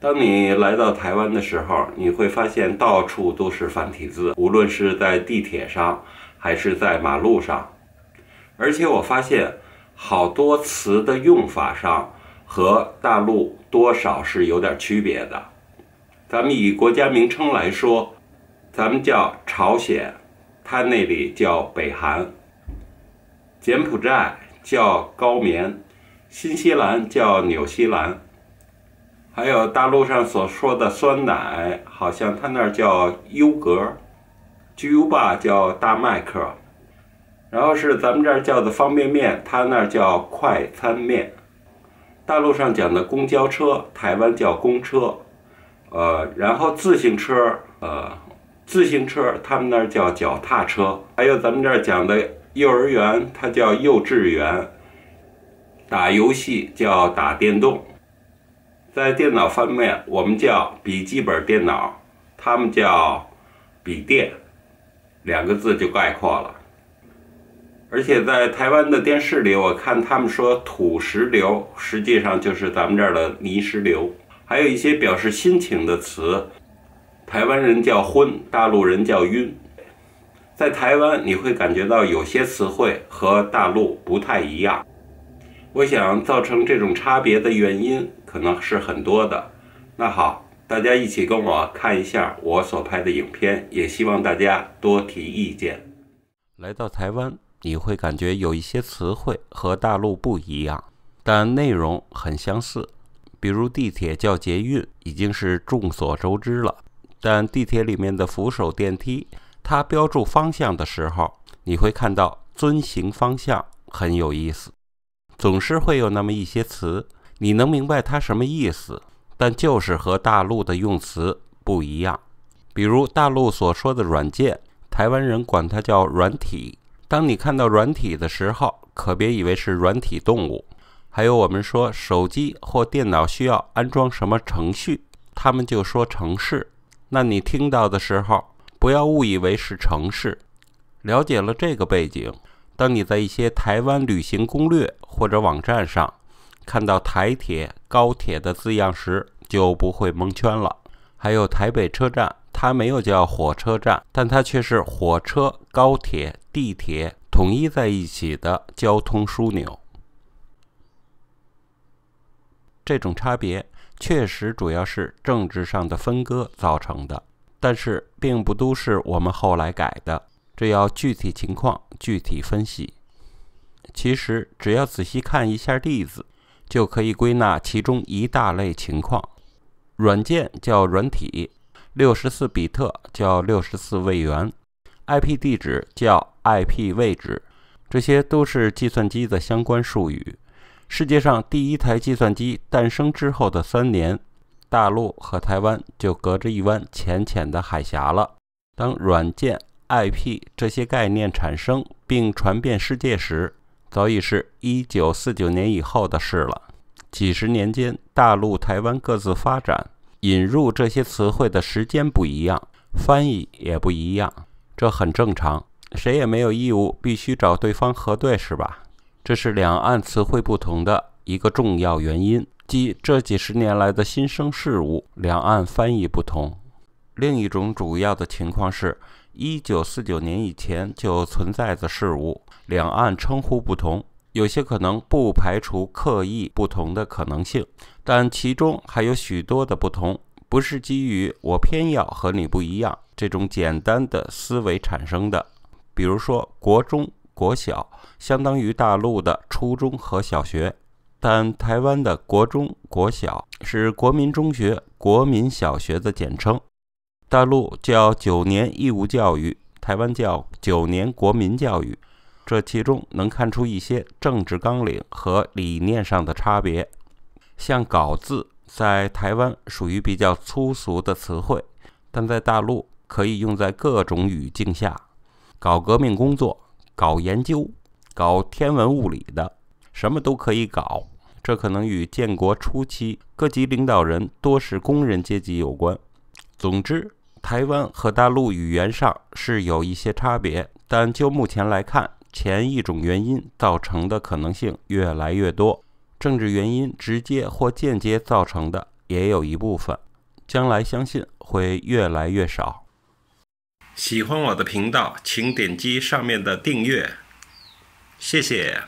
当你来到台湾的时候，你会发现到处都是繁体字，无论是在地铁上，还是在马路上，而且我发现好多词的用法上和大陆多少是有点区别的。咱们以国家名称来说，咱们叫朝鲜，它那里叫北韩；柬埔寨叫高棉；新西兰叫纽西兰。还有大陆上所说的酸奶，好像他那儿叫优格，巨无霸叫大麦克，然后是咱们这儿叫的方便面，他那儿叫快餐面。大陆上讲的公交车，台湾叫公车，呃，然后自行车，呃，自行车他们那儿叫脚踏车。还有咱们这儿讲的幼儿园，它叫幼稚园。打游戏叫打电动。在电脑方面，我们叫笔记本电脑，他们叫笔电，两个字就概括了。而且在台湾的电视里，我看他们说土石流，实际上就是咱们这儿的泥石流。还有一些表示心情的词，台湾人叫昏，大陆人叫晕。在台湾，你会感觉到有些词汇和大陆不太一样。我想造成这种差别的原因。可能是很多的，那好，大家一起跟我看一下我所拍的影片，也希望大家多提意见。来到台湾，你会感觉有一些词汇和大陆不一样，但内容很相似。比如地铁叫捷运，已经是众所周知了。但地铁里面的扶手电梯，它标注方向的时候，你会看到“遵行方向”，很有意思。总是会有那么一些词。你能明白它什么意思，但就是和大陆的用词不一样。比如大陆所说的软件，台湾人管它叫软体。当你看到软体的时候，可别以为是软体动物。还有我们说手机或电脑需要安装什么程序，他们就说程市。那你听到的时候，不要误以为是城市。了解了这个背景，当你在一些台湾旅行攻略或者网站上。看到台铁、高铁的字样时，就不会蒙圈了。还有台北车站，它没有叫火车站，但它却是火车、高铁、地铁统一在一起的交通枢纽。这种差别确实主要是政治上的分割造成的，但是并不都是我们后来改的，这要具体情况具体分析。其实，只要仔细看一下例子。就可以归纳其中一大类情况。软件叫软体，六十四比特叫六十四位元，IP 地址叫 IP 位置，这些都是计算机的相关术语。世界上第一台计算机诞生之后的三年，大陆和台湾就隔着一湾浅浅的海峡了。当软件、IP 这些概念产生并传遍世界时，早已是一九四九年以后的事了。几十年间，大陆、台湾各自发展，引入这些词汇的时间不一样，翻译也不一样，这很正常。谁也没有义务必须找对方核对，是吧？这是两岸词汇不同的一个重要原因，即这几十年来的新生事物，两岸翻译不同。另一种主要的情况是。一九四九年以前就存在的事物，两岸称呼不同，有些可能不排除刻意不同的可能性，但其中还有许多的不同，不是基于“我偏要和你不一样”这种简单的思维产生的。比如说，国中国小相当于大陆的初中和小学，但台湾的国中国小是国民中学、国民小学的简称。大陆叫九年义务教育，台湾叫九年国民教育。这其中能看出一些政治纲领和理念上的差别。像“搞”字，在台湾属于比较粗俗的词汇，但在大陆可以用在各种语境下。搞革命工作，搞研究，搞天文物理的，什么都可以搞。这可能与建国初期各级领导人多是工人阶级有关。总之。台湾和大陆语言上是有一些差别，但就目前来看，前一种原因造成的可能性越来越多，政治原因直接或间接造成的也有一部分，将来相信会越来越少。喜欢我的频道，请点击上面的订阅，谢谢。